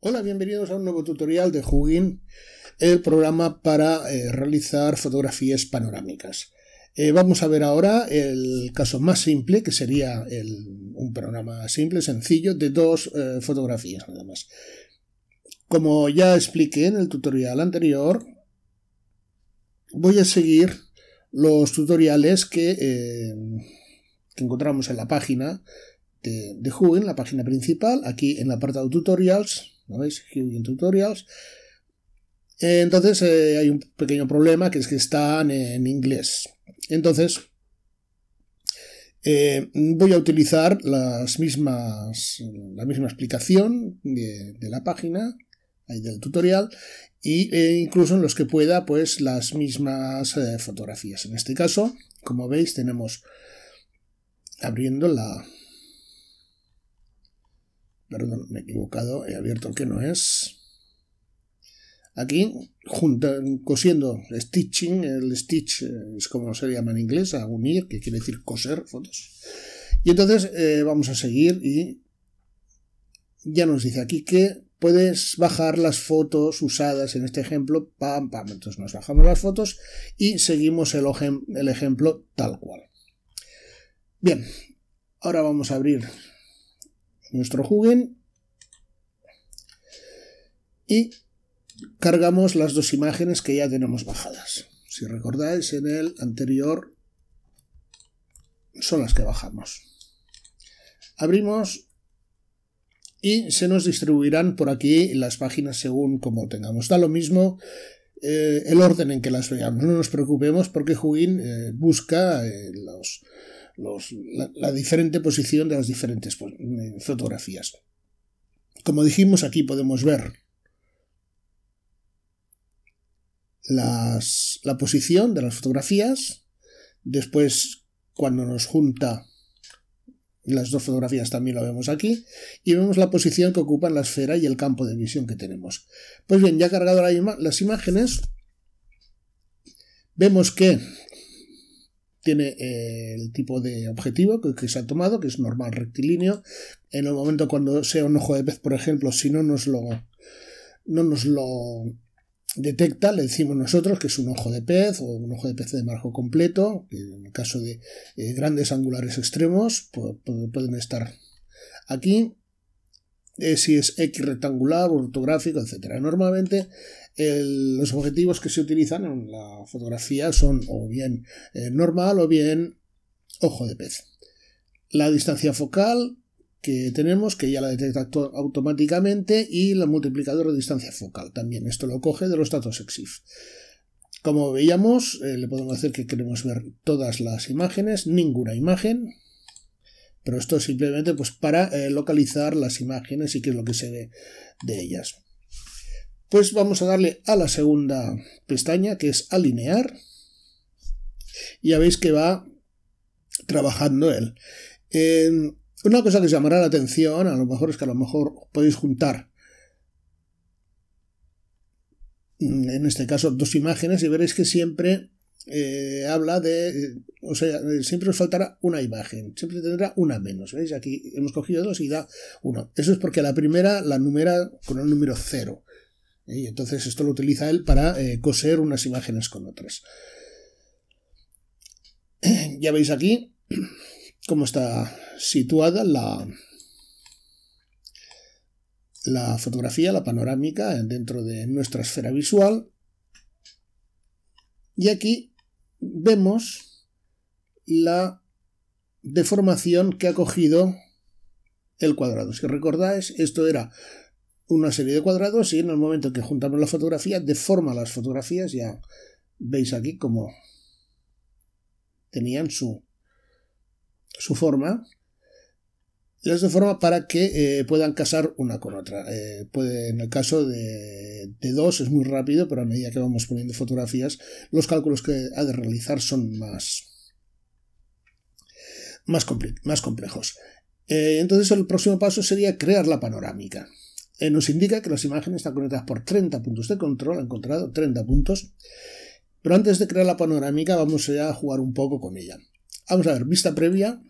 Hola, bienvenidos a un nuevo tutorial de Hugin, el programa para eh, realizar fotografías panorámicas. Eh, vamos a ver ahora el caso más simple, que sería un programa simple, sencillo, de dos eh, fotografías nada más. Como ya expliqué en el tutorial anterior, voy a seguir los tutoriales que, encontramos en la página de, de Hugin, la página principal, aquí en el apartado tutorials, ¿no veis? en Tutorials. Entonces eh, hay un pequeño problema que es que están en inglés. Entonces eh, voy a utilizar las mismas, la misma explicación de, la página, del tutorial, e incluso en los que pueda, pues las mismas fotografías. En este caso, como veis, tenemos abriendo la, perdón, me he equivocado, he abierto que no es. Aquí, cosiendo, stitching, el stitch eh, es como se llama en inglés, a unir, que quiere decir coser fotos. Y entonces eh, vamos a seguir y ya nos dice aquí que puedes bajar las fotos usadas en este ejemplo, pam, pam. Entonces nos bajamos las fotos y seguimos el ejemplo tal cual. Bien, ahora vamos a abrir nuestro jugen y cargamos las dos imágenes que ya tenemos bajadas. Si recordáis, en el anterior son las que bajamos. Abrimos y se nos distribuirán por aquí las páginas según como tengamos. Da lo mismo eh, el orden en que las veamos, no nos preocupemos porque Hugin eh, busca eh, los, la, diferente posición de las diferentes eh, fotografías. Como dijimos, aquí podemos ver la posición de las fotografías. Después, cuando nos junta las dos fotografías también lo vemos aquí, y vemos la posición que ocupan la esfera y el campo de visión que tenemos. Pues bien, ya cargado las imágenes, vemos que tiene eh, el tipo de objetivo que, se ha tomado, que es normal rectilíneo. En el momento cuando sea un ojo de pez, por ejemplo, si no nos lo, no nos lo detecta, le decimos nosotros que es un ojo de pez o un ojo de pez de marco completo, en el caso de eh, grandes angulares extremos pueden estar aquí. Eh, si es X rectangular, ortográfico, etcétera Normalmente los objetivos que se utilizan en la fotografía son o bien eh, normal o bien ojo de pez. La distancia focal que tenemos, que ya la detecta automáticamente, y la multiplicador de distancia focal también. Esto lo coge de los datos EXIF. Como veíamos, eh, le podemos hacer que queremos ver todas las imágenes, ninguna imagen, pero esto simplemente pues, para eh, localizar las imágenes y qué es lo que se ve de ellas. Pues vamos a darle a la segunda pestaña, que es alinear. Y ya veis que va trabajando él. una cosa que llamará la atención, a lo mejor es que a lo mejor podéis juntar mm, en este caso dos imágenes y veréis que siempre eh, habla de o sea siempre os faltará una imagen siempre tendrá una menos veis aquí hemos cogido dos y da uno eso es porque la primera la numera con el número cero ¿eh? Y entonces esto lo utiliza él para eh, coser unas imágenes con otras. Ya veis aquí cómo está situada la, la fotografía, la panorámica, eh, dentro de nuestra esfera visual. Y aquí vemos la deformación que ha cogido el cuadrado. Si recordáis, esto era una serie de cuadrados y en el momento que juntamos las fotografías, deforma las fotografías, ya veis aquí como tenían su, su forma, las deforma para que eh, puedan casar una con otra. Eh, en el caso de, dos es muy rápido, pero a medida que vamos poniendo fotografías, los cálculos que ha de realizar son más, más complejos. Eh, entonces el próximo paso sería crear la panorámica. Eh, nos indica que las imágenes están conectadas por 30 puntos de control, han encontrado 30 puntos. Pero antes de crear la panorámica, vamos a jugar un poco con ella. Vamos a ver, vista previa.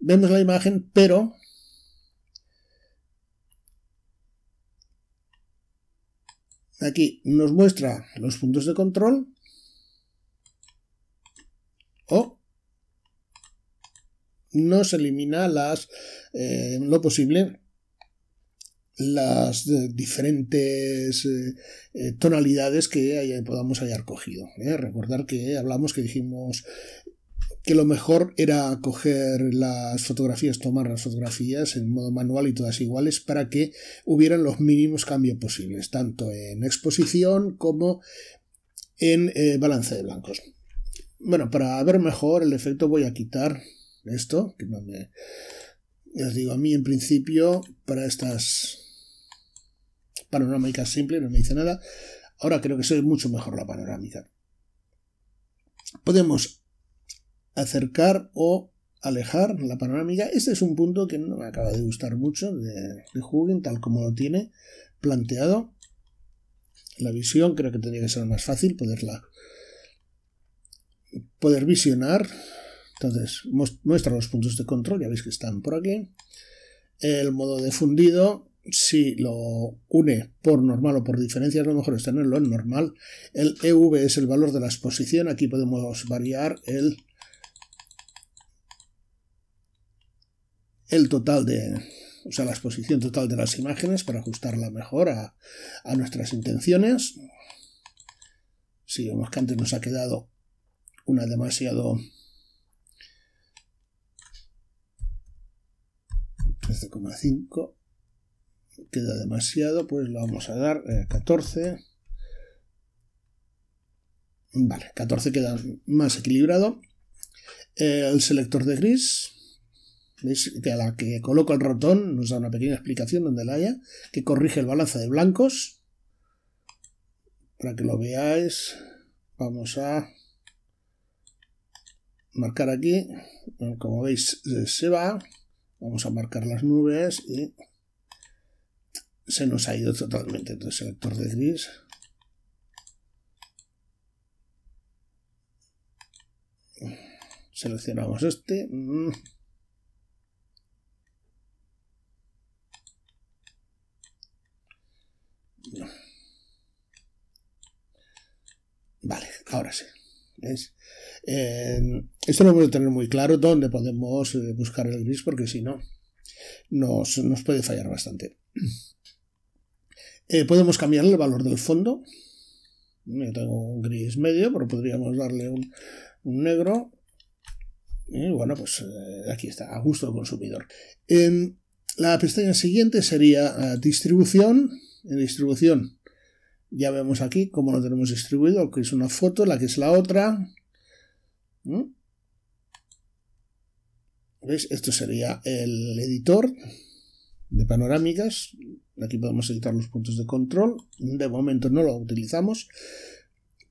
Vemos la imagen, pero aquí nos muestra los puntos de control o no se elimina las, eh, lo posible las eh, diferentes eh, tonalidades que podamos haber cogido. Recordar que hablamos que dijimos que lo mejor era coger las fotografías, tomar las fotografías en modo manual y todas iguales para que hubieran los mínimos cambios posibles, tanto en exposición como en balance de blancos. Bueno, para ver mejor el efecto voy a quitar esto, que no me... Les digo, a mí en principio, para estas panorámicas simples no me dice nada. Ahora creo que soy mucho mejor la panorámica. Podemos acercar o alejar la panorámica. Este es un punto que no me acaba de gustar mucho de, de tal como lo tiene planteado. La visión creo que tendría que ser más fácil poderla poder visionar entonces, muestra los puntos de control, ya veis que están por aquí. El modo de fundido, si lo une por normal o por diferencia, a lo mejor es tenerlo en normal. El EV es el valor de la exposición, aquí podemos variar el, el total de, o sea, la exposición total de las imágenes para ajustarla mejor a, nuestras intenciones. Si vemos que antes nos ha quedado una demasiado 13,5 queda demasiado pues lo vamos a dar 14 eh, vale 14 queda más equilibrado eh, el selector de gris ¿Veis? Que a la que coloco el ratón nos da una pequeña explicación donde la haya, que corrige el balance de blancos. Para que lo veáis, vamos a marcar aquí. Como veis, eh, se va. Vamos a marcar las nubes y se nos ha ido totalmente. Entonces, selector de gris. Seleccionamos este. Vale, ahora sí. Em, esto lo voy a tener muy claro dónde podemos eh, buscar el gris, porque si no, nos, puede fallar bastante. Eh, podemos cambiar el valor del fondo. Yo tengo un gris medio, pero podríamos darle un, negro. Y bueno, pues eh, aquí está, a gusto del consumidor. Em, la pestaña siguiente sería distribución. En distribución ya vemos aquí cómo lo tenemos distribuido, que es una foto, la que es la otra. ¿Mm? ¿Veis? Esto sería el editor de panorámicas. Aquí podemos editar los puntos de control. De momento no lo utilizamos.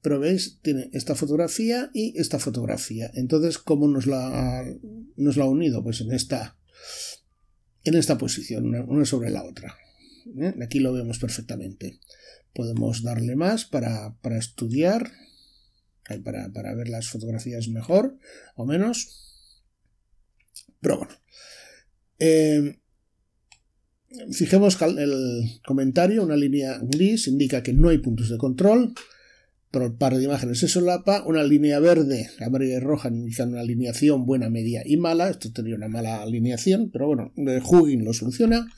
Pero veis, tiene esta fotografía y esta fotografía. Entonces, ¿cómo nos la, nos la ha unido? Pues en esta, en esta posición, una sobre la otra. ¿eh? Aquí lo vemos perfectamente. Podemos darle más para, para estudiar, para, para, ver las fotografías mejor o menos. Pero bueno. Eh, fijemos el comentario, una línea gris indica que no hay puntos de control por par de imágenes se solapa, una línea verde, amarilla y roja indican una alineación buena, media y mala, esto tenía una mala alineación, pero bueno, eh, Hugin lo soluciona,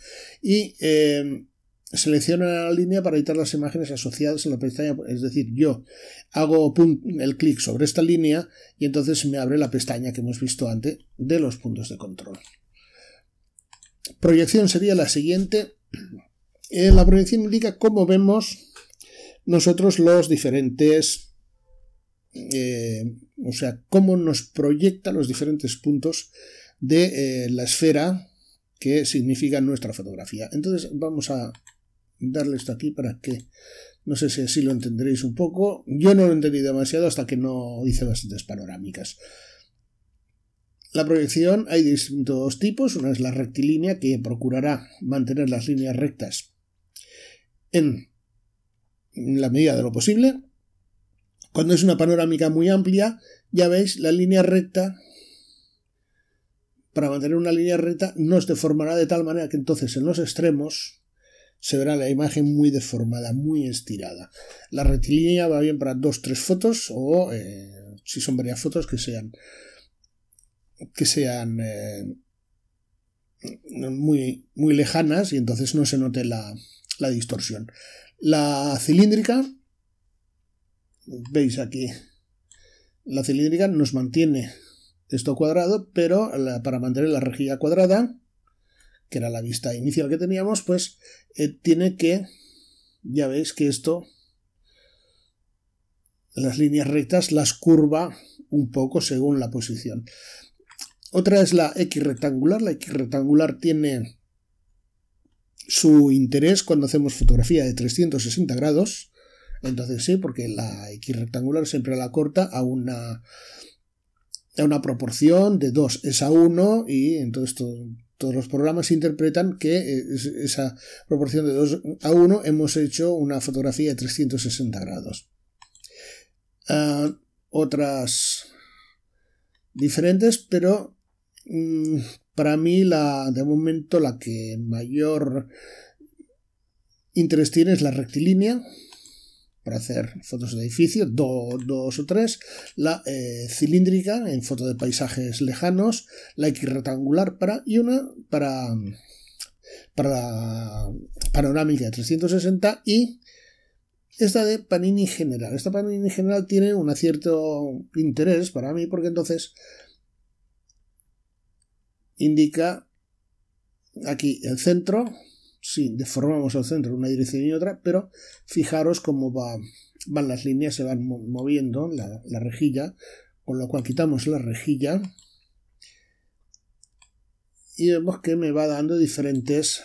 y eh, selecciona la línea para editar las imágenes asociadas a la pestaña, es decir, yo hago el clic sobre esta línea y entonces me abre la pestaña que hemos visto antes de los puntos de control. Proyección sería la siguiente. Eh, la proyección indica cómo vemos nosotros los diferentes, eh, o sea, cómo nos proyecta los diferentes puntos de eh, la esfera que significa nuestra fotografía. Entonces vamos a darle esto aquí para que, no sé si así lo entenderéis un poco, yo no lo entendí demasiado hasta que no hice bastantes panorámicas. La proyección hay distintos tipos, una es la rectilínea que procurará mantener las líneas rectas en en la medida de lo posible. Cuando es una panorámica muy amplia, ya veis, la línea recta, para mantener una línea recta, no se deformará de tal manera que entonces en los extremos se verá la imagen muy deformada, muy estirada. La rectilínea va bien para dos, tres fotos o eh, si son varias fotos que sean que sean eh, muy, muy lejanas y entonces no se note la, la distorsión. La cilíndrica, veis aquí, la cilíndrica nos mantiene esto cuadrado, pero para mantener la rejilla cuadrada, que era la vista inicial que teníamos, pues eh, tiene que, ya veis que esto, las líneas rectas las curva un poco según la posición. Otra es la X rectangular, la X rectangular tiene su interés cuando hacemos fotografía de 360 grados. Entonces sí, porque la X rectangular siempre la corta a una, a una proporción de 2 es a 1 y entonces todos los programas interpretan que eh, esa proporción de 2 a 1 hemos hecho una fotografía de 360 grados. Ah, otras diferentes, pero mm, para mí, la, de momento, la que mayor interés tiene es la rectilínea, para hacer fotos de edificio, dos o tres, la eh, cilíndrica en foto de paisajes lejanos, la X para y una para para panorámica de 360 y esta de Panini General. Esta Panini General tiene un cierto interés para mí porque entonces indica aquí el centro, si deformamos el centro en una dirección y otra, pero fijaros cómo van las líneas, se van moviendo la, la rejilla, con lo cual quitamos la rejilla y vemos que me va dando diferentes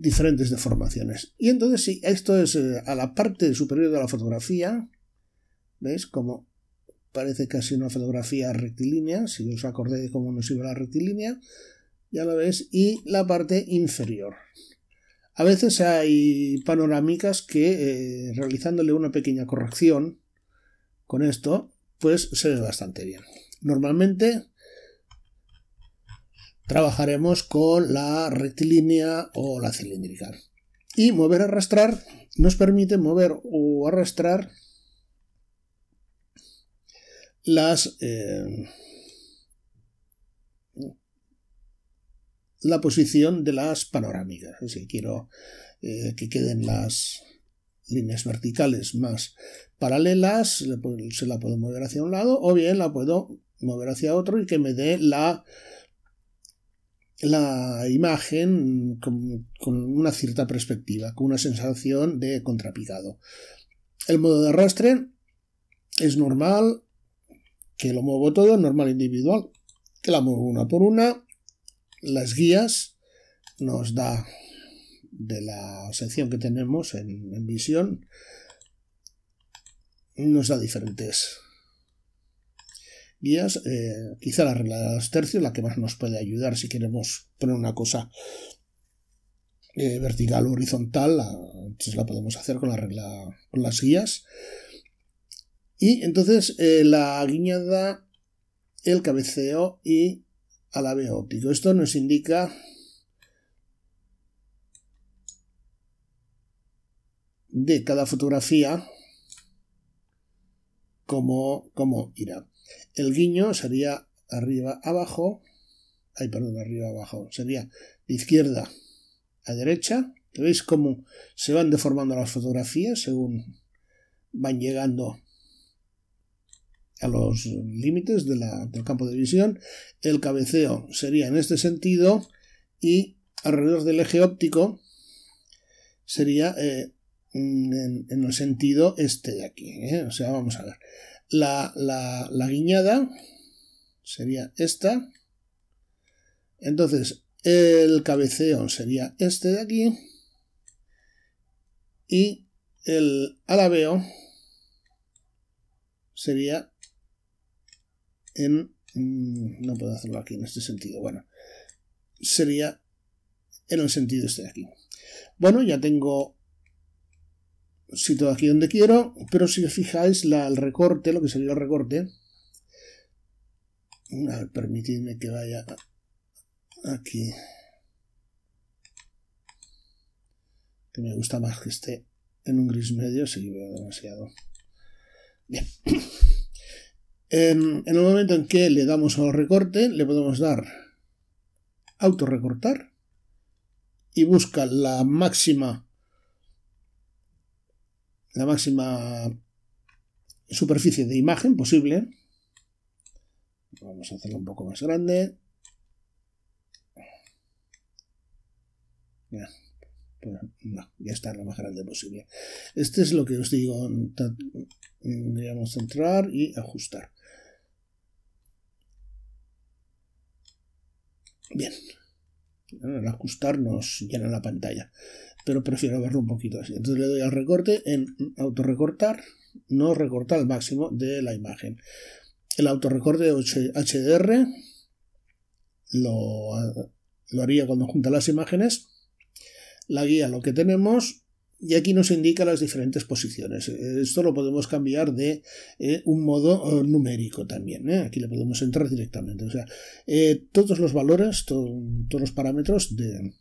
diferentes deformaciones. Y entonces, si esto es eh, a la parte superior de la fotografía, ¿veis? Como parece casi una fotografía rectilínea, si os acordé de cómo nos iba la rectilínea, ya lo veis, y la parte inferior. A veces hay panorámicas que, eh, realizándole una pequeña corrección con esto, pues se ve bastante bien. Normalmente trabajaremos con la rectilínea o la cilíndrica. Y mover arrastrar nos permite mover o arrastrar las... Eh, la posición de las panorámicas. Si quiero eh, que queden las líneas verticales más paralelas, se la puedo mover hacia un lado o bien la puedo mover hacia otro y que me dé la la imagen con, una cierta perspectiva, con una sensación de contrapicado. El modo de arrastre es normal, que lo muevo todo, normal individual, que la muevo una por una. Las guías nos da de la sección que tenemos en visión, nos da diferentes guías, eh, quizá la regla de tercios, la que más nos puede ayudar si queremos poner una cosa eh, vertical o horizontal, la, entonces la podemos hacer con la regla, con las guías. Y entonces eh, la guiñada, el cabeceo y ave óptico. Esto nos indica de cada fotografía como, irá. El guiño sería arriba abajo, ay perdón, arriba abajo, sería de izquierda a derecha. ¿Veis cómo se van deformando las fotografías según van llegando a los límites del campo de visión? El cabeceo sería en este sentido y alrededor del eje óptico sería eh, en, el sentido este de aquí. ¿eh? O sea, vamos a ver. La, la guiñada sería esta. Entonces, el cabeceo sería este de aquí. Y el alabeo sería en... Mm, no puedo hacerlo aquí en este sentido. Bueno, sería en el sentido este de aquí. Bueno, ya tengo Sito aquí donde quiero, pero si os fijáis la, el recorte, lo que sería el recorte, permitidme que vaya aquí, que me gusta más que esté en un gris medio, si veo demasiado. Bien. En, el momento en que le damos al recorte, le podemos dar recortar y busca la máxima la máxima superficie de imagen posible. Vamos a hacerlo un poco más grande. Ya, está lo más grande posible. Este es lo que os digo, digamos, centrar y ajustar. Bien. Al ajustar nos llena la pantalla pero prefiero verlo un poquito así. Entonces le doy al recorte en autorrecortar, no recortar al máximo de la imagen. El autorrecorte de HDR lo, haría cuando junta las imágenes. La guía lo que tenemos y aquí nos indica las diferentes posiciones. Esto lo podemos cambiar de eh, un modo eh, numérico también. ¿eh? Aquí le podemos entrar directamente. O sea, todos los valores, todos los parámetros de,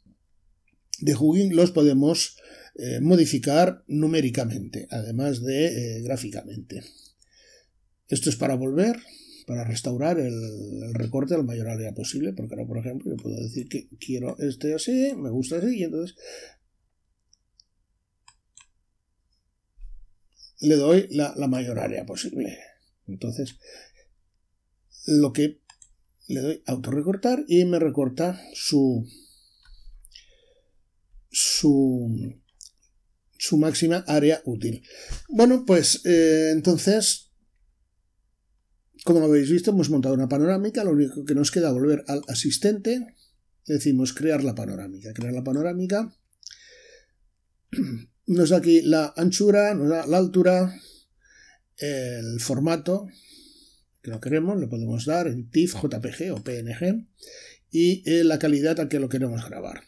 de Hugging los podemos eh, modificar numéricamente, además de eh, gráficamente. Esto es para volver, para restaurar el, recorte a la mayor área posible, porque ahora, por ejemplo, yo puedo decir que quiero este así, me gusta así, y entonces le doy la, la mayor área posible. Entonces, lo que le doy autorrecortar y me recorta su, su, máxima área útil. Bueno, pues eh, entonces, como habéis visto, hemos montado una panorámica, lo único que nos queda volver al asistente, decimos crear la panorámica, crear la panorámica, nos da aquí la anchura, nos da la altura, el formato que lo queremos, le podemos dar en TIFF, JPG o PNG y eh, la calidad a que lo queremos grabar.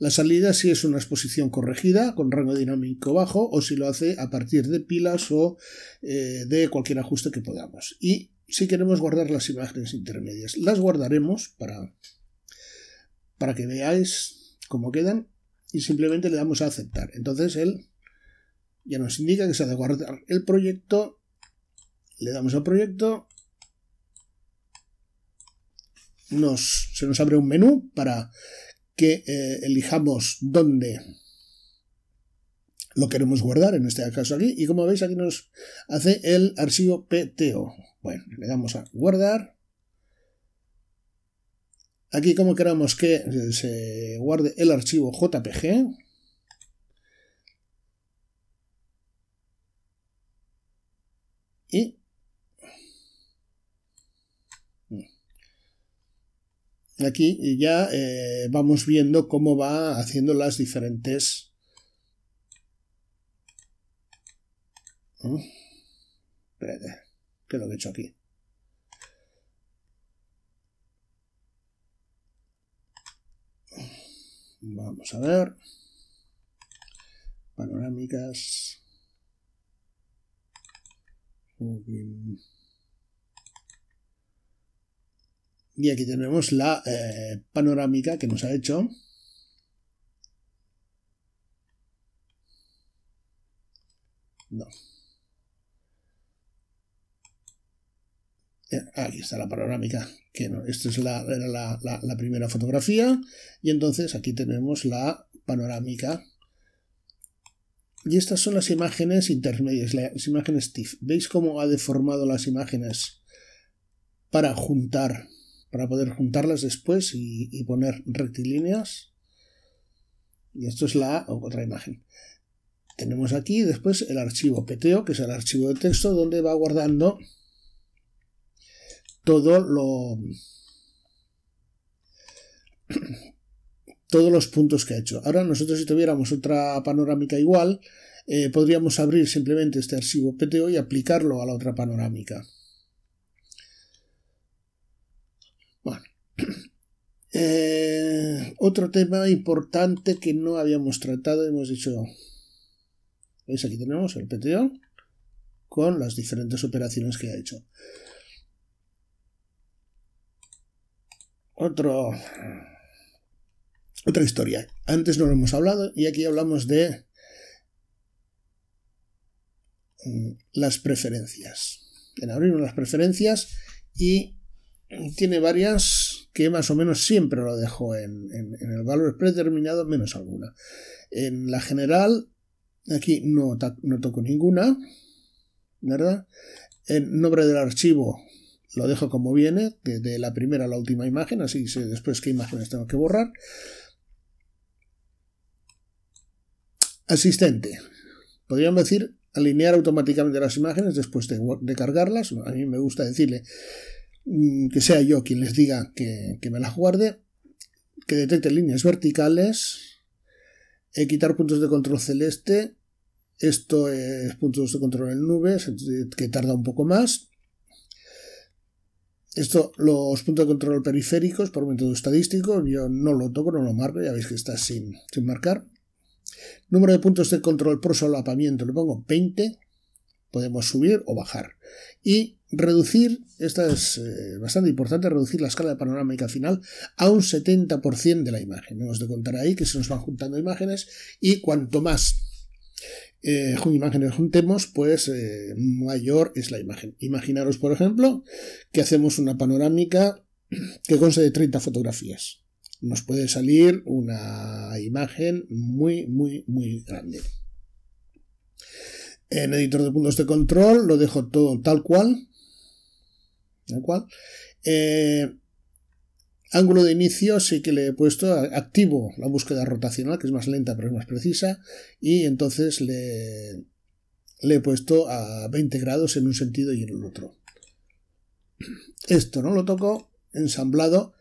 La salida si es una exposición corregida con rango dinámico bajo o si lo hace a partir de pilas o eh, de cualquier ajuste que podamos. Y si queremos guardar las imágenes intermedias, las guardaremos para, para que veáis cómo quedan y simplemente le damos a aceptar. Entonces él ya nos indica que se ha de guardar el proyecto. Le damos al proyecto. Nos, se nos abre un menú para que eh, elijamos dónde lo queremos guardar, en este caso aquí, y como veis aquí nos hace el archivo PTO. Bueno, le damos a guardar. Aquí como queramos que se guarde el archivo JPG. Y aquí ya eh, vamos viendo cómo va haciendo las diferentes espérate qué es lo que he hecho aquí vamos a ver panorámicas Y aquí tenemos la eh, panorámica que nos ha hecho. No. Aquí está la panorámica. Que no, esta es la, era la, primera fotografía. Y entonces aquí tenemos la panorámica y estas son las imágenes intermedias, las imágenes TIFF. ¿Veis cómo ha deformado las imágenes para juntar para poder juntarlas después y, poner rectilíneas. Y esto es la otra imagen. Tenemos aquí después el archivo PTO, que es el archivo de texto donde va guardando todo lo, todos los puntos que ha hecho. Ahora nosotros si tuviéramos otra panorámica igual, eh, podríamos abrir simplemente este archivo PTO y aplicarlo a la otra panorámica. Eh, otro tema importante que no habíamos tratado, hemos dicho, ¿veis? Pues aquí tenemos el PTO con las diferentes operaciones que ha hecho. Otro, otra historia. Antes no lo hemos hablado y aquí hablamos de mm, las preferencias. En abrir las preferencias y tiene varias que más o menos siempre lo dejo en, el valor predeterminado menos alguna. En la general, aquí no, no toco ninguna, ¿verdad? En nombre del archivo lo dejo como viene, de la primera a la última imagen, así sé después qué imágenes tengo que borrar. Asistente. Podríamos decir alinear automáticamente las imágenes después de, de cargarlas. A mí me gusta decirle Mm, que sea yo quien les diga que, me las guarde, que detecte líneas verticales, eh, quitar puntos de control celeste, esto es puntos de control en nubes, que tarda un poco más. Esto, los puntos de control periféricos por método estadístico, yo no lo toco, no lo marco, ya veis que está sin, sin marcar. Número de puntos de control por solapamiento, le pongo 20, podemos subir o bajar. Y reducir, esta es eh, bastante importante, reducir la escala de panorámica final a un 70% de la imagen. Hemos de contar ahí que se nos van juntando imágenes y cuanto más eh, imágenes juntemos, pues eh, mayor es la imagen. Imaginaros, por ejemplo, que hacemos una panorámica que consta de 30 fotografías. Nos puede salir una imagen muy, muy, muy grande. En editor de puntos de control lo dejo todo tal cual, cual. Eh, ángulo de inicio sí que le he puesto activo la búsqueda rotacional, que es más lenta pero es más precisa, y entonces le, he puesto a 20 grados en un sentido y en el otro. Esto no lo toco, ensamblado.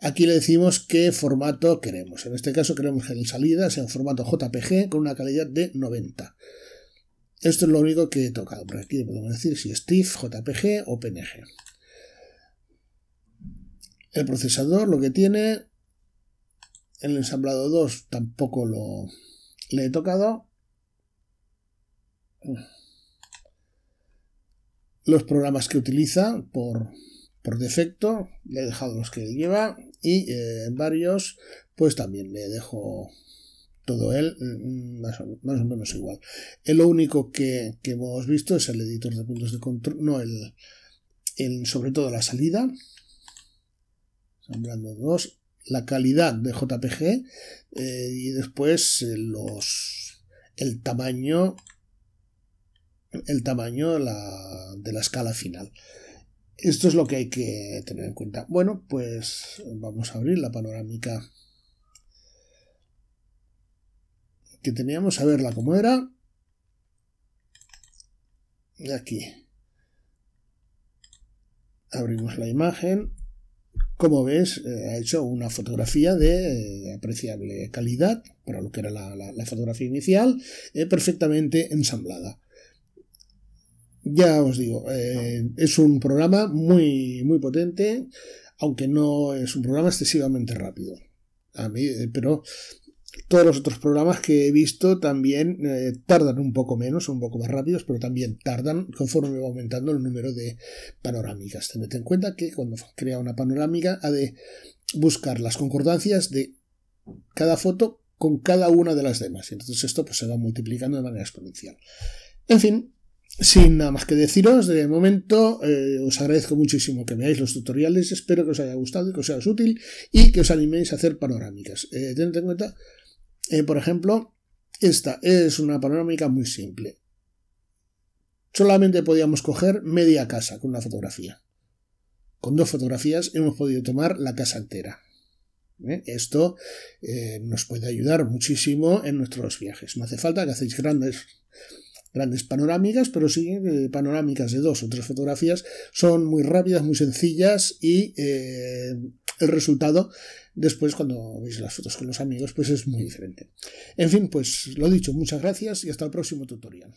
Aquí le decimos qué formato queremos. En este caso queremos que el salida sea un formato JPG con una calidad de 90. Esto es lo único que he tocado. Por aquí podemos decir si es TIFF, JPG o PNG. El procesador lo que tiene, el ensamblado 2 tampoco lo le he tocado. Los programas que utiliza por, defecto, le he dejado los que lleva y eh, varios, pues también le dejo todo él mm, más o, menos igual. Lo único que, hemos visto es el editor de puntos de control, no el, el sobre todo la salida, 2, la calidad de JPG eh, y después eh, los, el tamaño, el tamaño de la escala final. Esto es lo que hay que tener en cuenta. Bueno, pues vamos a abrir la panorámica que teníamos, a verla cómo era. Aquí abrimos la imagen como ves, eh, ha hecho una fotografía de eh, apreciable calidad, para lo que era la, fotografía inicial, eh, perfectamente ensamblada. Ya os digo, es un programa muy, muy potente, aunque no es un programa excesivamente rápido. A mí, pero todos los otros programas que he visto también eh, tardan un poco menos, son un poco más rápidos, pero también tardan conforme va aumentando el número de panorámicas. Tened en cuenta que cuando crea una panorámica ha de buscar las concordancias de cada foto con cada una de las demás. Entonces esto pues, se va multiplicando de manera exponencial. En fin, sin nada más que deciros, de momento eh, os agradezco muchísimo que veáis los tutoriales, espero que os haya gustado y que os sea útil y que os animéis a hacer panorámicas. Eh, tened en cuenta eh, por ejemplo, esta es una panorámica muy simple. Solamente podíamos coger media casa con una fotografía. Con dos fotografías hemos podido tomar la casa entera. ¿Eh? Esto eh, nos puede ayudar muchísimo en nuestros viajes. No hace falta que hacéis grandes, grandes panorámicas, pero sí panorámicas de dos o tres fotografías. Son muy rápidas, muy sencillas y el resultado Después, cuando veis las fotos con los amigos, pues es muy diferente. En fin, pues lo dicho, muchas gracias y hasta el próximo tutorial.